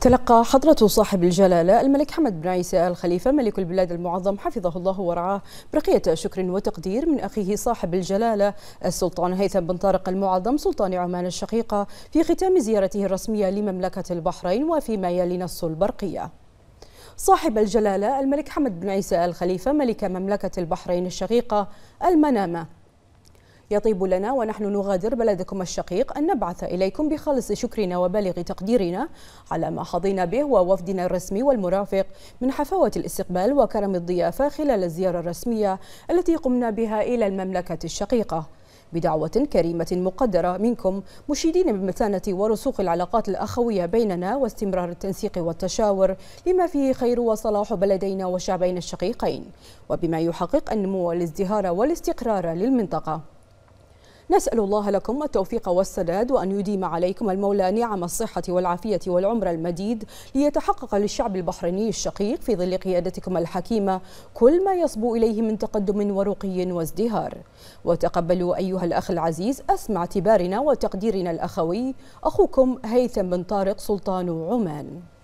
تلقى حضرة صاحب الجلالة الملك حمد بن عيسى الخليفة ملك البلاد المعظم حفظه الله ورعاه برقية شكر وتقدير من أخيه صاحب الجلالة السلطان هيثم بن طارق المعظم سلطان عمان الشقيقة في ختام زيارته الرسمية لمملكة البحرين وفيما يلي نص البرقية صاحب الجلالة الملك حمد بن عيسى الخليفة ملك مملكة البحرين الشقيقة المنامة يطيب لنا ونحن نغادر بلدكم الشقيق أن نبعث إليكم بخالص شكرنا وبالغ تقديرنا على ما حظينا به ووفدنا الرسمي والمرافق من حفاوة الاستقبال وكرم الضيافة خلال الزيارة الرسمية التي قمنا بها إلى المملكة الشقيقة بدعوة كريمة مقدرة منكم مشيدين بمتانة ورسوخ العلاقات الأخوية بيننا واستمرار التنسيق والتشاور لما فيه خير وصلاح بلدينا وشعبين الشقيقين وبما يحقق النمو والازدهار والاستقرار للمنطقة نسأل الله لكم التوفيق والسداد وأن يديم عليكم المولى نعم الصحة والعافية والعمر المديد ليتحقق للشعب البحريني الشقيق في ظل قيادتكم الحكيمة كل ما يصبو إليه من تقدم ورقي وازدهار وتقبلوا أيها الأخ العزيز أسمع اعتبارنا وتقديرنا الأخوي أخوكم هيثم بن طارق سلطان عمان